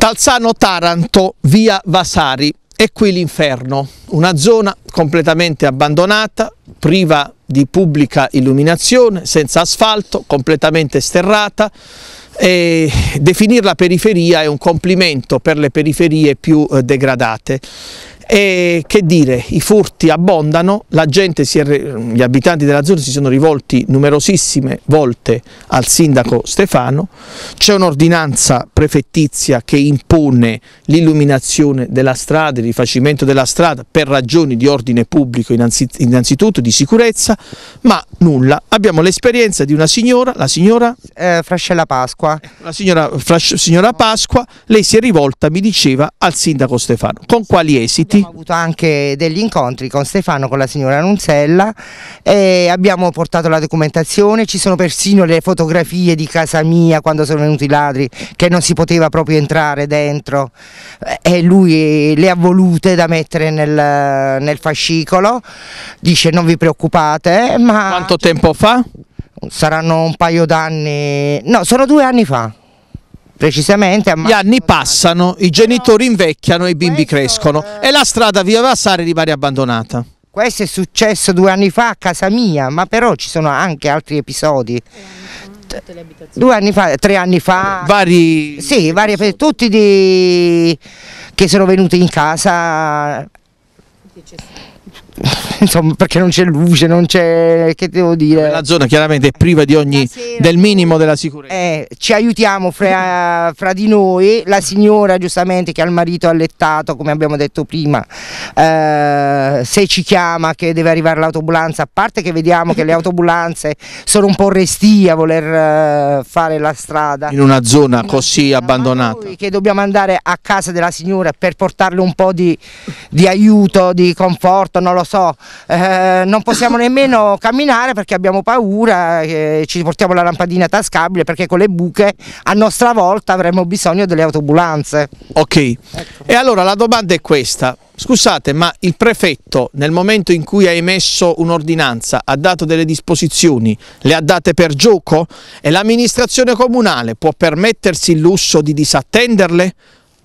Talzano Taranto, via Vasari. è qui l'inferno, una zona completamente abbandonata, priva di pubblica illuminazione, senza asfalto, completamente sterrata, e definirla periferia è un complimento per le periferie più eh, degradate. E che dire, i furti abbondano, è, gli abitanti della zona si sono rivolti numerosissime volte al sindaco Stefano, c'è un'ordinanza prefettizia che impone l'illuminazione della strada, il rifacimento della strada per ragioni di ordine pubblico innanzitutto, di sicurezza, ma nulla. Abbiamo l'esperienza di una signora, la signora... Eh, Frascella Pasqua. La signora, Fras signora Pasqua, lei si è rivolta, mi diceva, al sindaco Stefano. Con quali esiti? abbiamo avuto anche degli incontri con Stefano, con la signora Nunzella, e abbiamo portato la documentazione, ci sono persino le fotografie di casa mia quando sono venuti i ladri, che non si poteva proprio entrare dentro e lui le ha volute da mettere nel, nel fascicolo, dice non vi preoccupate. Ma... Quanto tempo fa? Saranno un paio d'anni, no sono due anni fa precisamente. Gli anni passano, i genitori invecchiano e i bimbi crescono e la strada via Vasari rimane abbandonata. Questo è successo due anni fa a casa mia, ma però ci sono anche altri episodi. Due anni fa, tre anni fa. Vari. Sì, vari, tutti di... che sono venuti in casa insomma, perché non c'è luce, non c'è, che devo dire. La zona chiaramente è priva di ogni, sera, del minimo della sicurezza. Eh, ci aiutiamo fra, fra, di noi, la signora giustamente che ha il marito allettato, come abbiamo detto prima, eh, se ci chiama che deve arrivare l'autobulanza, a parte che vediamo che le autobulanze sono un po' restie a voler eh, fare la strada. In una zona così abbandonata. Noi che dobbiamo andare a casa della signora per portarle un po' di, di aiuto, di conforto, non lo so, eh, non possiamo nemmeno camminare perché abbiamo paura, eh, ci portiamo la lampadina tascabile perché con le buche a nostra volta avremo bisogno delle autobulanze. Ok, ecco. e allora la domanda è questa, Scusate, ma il prefetto nel momento in cui ha emesso un'ordinanza ha dato delle disposizioni, le ha date per gioco? E l'amministrazione comunale può permettersi il lusso di disattenderle?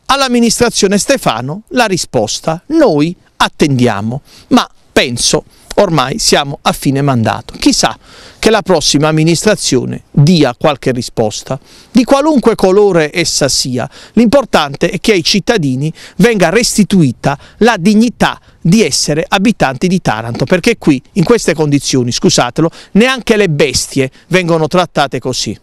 All'amministrazione Stefano la risposta noi attendiamo, ma penso ormai siamo a fine mandato. Chissà che la prossima amministrazione dia qualche risposta, di qualunque colore essa sia. L'importante è che ai cittadini venga restituita la dignità di essere abitanti di Taranto, perché qui, in queste condizioni, scusatelo, neanche le bestie vengono trattate così.